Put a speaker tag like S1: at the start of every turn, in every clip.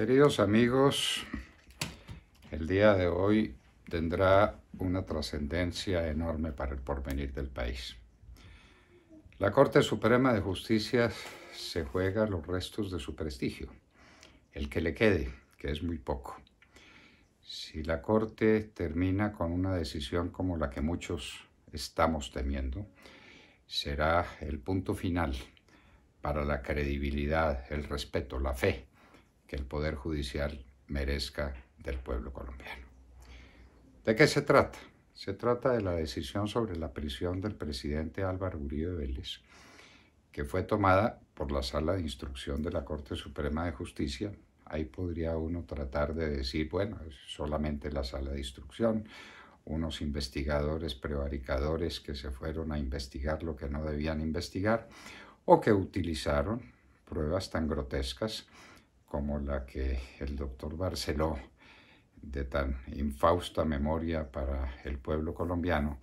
S1: Queridos amigos, el día de hoy tendrá una trascendencia enorme para el porvenir del país. La Corte Suprema de Justicia se juega los restos de su prestigio, el que le quede, que es muy poco. Si la Corte termina con una decisión como la que muchos estamos temiendo, será el punto final para la credibilidad, el respeto, la fe que el Poder Judicial merezca del pueblo colombiano. ¿De qué se trata? Se trata de la decisión sobre la prisión del presidente Álvaro Uribe Vélez, que fue tomada por la Sala de Instrucción de la Corte Suprema de Justicia. Ahí podría uno tratar de decir, bueno, solamente la Sala de Instrucción, unos investigadores prevaricadores que se fueron a investigar lo que no debían investigar o que utilizaron pruebas tan grotescas como la que el doctor Barceló, de tan infausta memoria para el pueblo colombiano,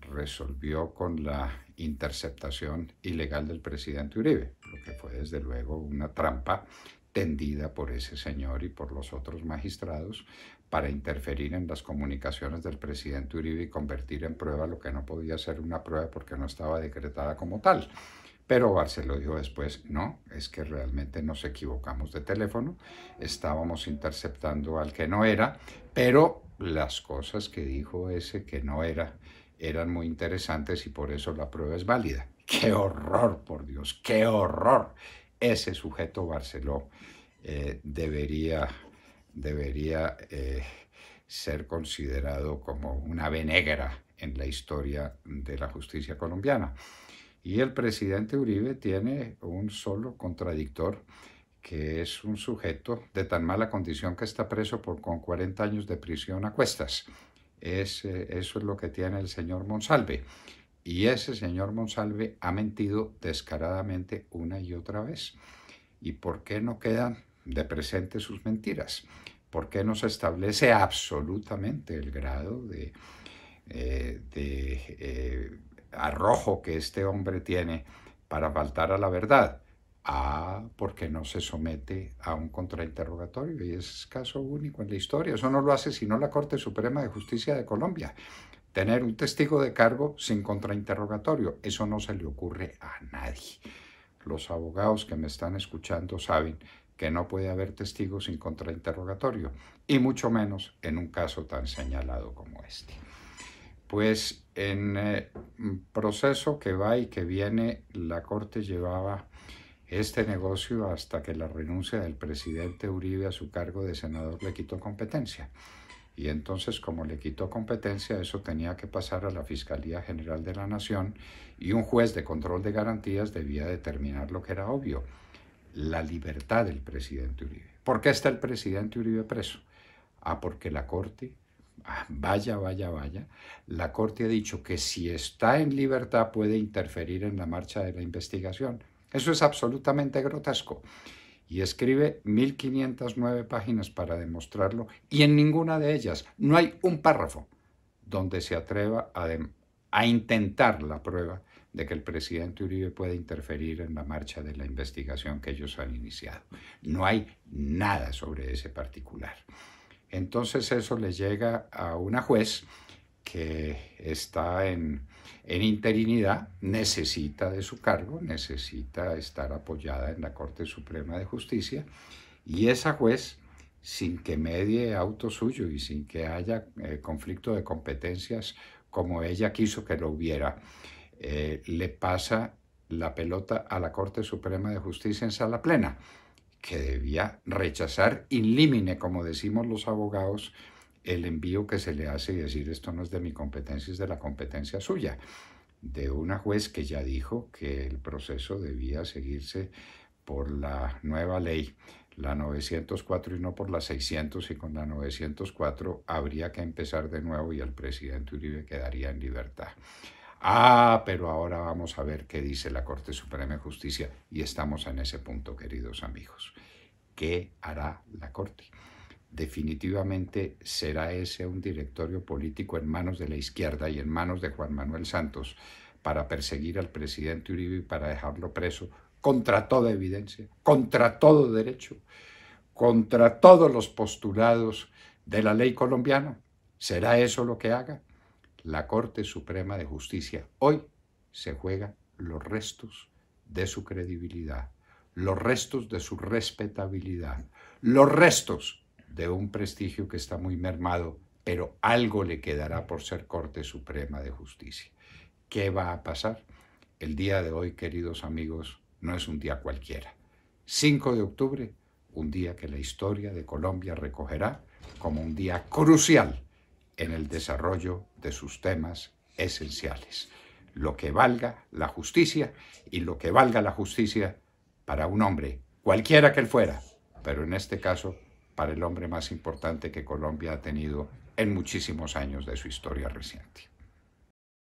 S1: resolvió con la interceptación ilegal del presidente Uribe, lo que fue desde luego una trampa tendida por ese señor y por los otros magistrados para interferir en las comunicaciones del presidente Uribe y convertir en prueba lo que no podía ser una prueba porque no estaba decretada como tal. Pero Barceló dijo después, no, es que realmente nos equivocamos de teléfono, estábamos interceptando al que no era, pero las cosas que dijo ese que no era eran muy interesantes y por eso la prueba es válida. ¡Qué horror, por Dios! ¡Qué horror! Ese sujeto Barceló eh, debería, debería eh, ser considerado como una venegra en la historia de la justicia colombiana. Y el presidente Uribe tiene un solo contradictor, que es un sujeto de tan mala condición que está preso por, con 40 años de prisión a cuestas. eso es lo que tiene el señor Monsalve. Y ese señor Monsalve ha mentido descaradamente una y otra vez. ¿Y por qué no quedan de presente sus mentiras? ¿Por qué no se establece absolutamente el grado de, eh, de eh, arrojo que este hombre tiene para faltar a la verdad? Ah, porque no se somete a un contrainterrogatorio y es caso único en la historia. Eso no lo hace sino la Corte Suprema de Justicia de Colombia. Tener un testigo de cargo sin contrainterrogatorio, eso no se le ocurre a nadie. Los abogados que me están escuchando saben que no puede haber testigos sin contrainterrogatorio, y mucho menos en un caso tan señalado como este. Pues en eh, proceso que va y que viene, la Corte llevaba este negocio hasta que la renuncia del presidente Uribe a su cargo de senador le quitó competencia. Y entonces, como le quitó competencia, eso tenía que pasar a la Fiscalía General de la Nación y un juez de control de garantías debía determinar lo que era obvio, la libertad del presidente Uribe. ¿Por qué está el presidente Uribe preso? Ah, porque la Corte Ah, vaya, vaya, vaya, la Corte ha dicho que si está en libertad puede interferir en la marcha de la investigación. Eso es absolutamente grotesco. Y escribe 1509 páginas para demostrarlo y en ninguna de ellas no hay un párrafo donde se atreva a, a intentar la prueba de que el presidente Uribe puede interferir en la marcha de la investigación que ellos han iniciado. No hay nada sobre ese particular. Entonces eso le llega a una juez que está en, interinidad, necesita de su cargo, necesita estar apoyada en la Corte Suprema de Justicia y esa juez, sin que medie auto suyo y sin que haya eh, conflicto de competencias como ella quiso que lo hubiera, eh, le pasa la pelota a la Corte Suprema de Justicia en sala plena que debía rechazar in limine, como decimos los abogados, el envío que se le hace y decir esto no es de mi competencia, es de la competencia suya, de una juez que ya dijo que el proceso debía seguirse por la nueva ley, la 904 y no por la 600 y con la 904 habría que empezar de nuevo y el presidente Uribe quedaría en libertad. Ah, pero ahora vamos a ver qué dice la Corte Suprema de Justicia y estamos en ese punto, queridos amigos. ¿Qué hará la Corte? Definitivamente será ese un directorio político en manos de la izquierda y en manos de Juan Manuel Santos para perseguir al presidente Uribe y para dejarlo preso contra toda evidencia, contra todo derecho, contra todos los postulados de la ley colombiana. ¿Será eso lo que haga? la Corte Suprema de Justicia hoy se juega los restos de su credibilidad, los restos de su respetabilidad, los restos de un prestigio que está muy mermado, pero algo le quedará por ser Corte Suprema de Justicia. ¿Qué va a pasar? El día de hoy, queridos amigos, no es un día cualquiera. 5 de octubre, un día que la historia de Colombia recogerá como un día crucial en el desarrollo de sus temas esenciales. Lo que valga la justicia y lo que valga la justicia para un hombre, cualquiera que él fuera, pero en este caso para el hombre más importante que Colombia ha tenido en muchísimos años de su historia reciente.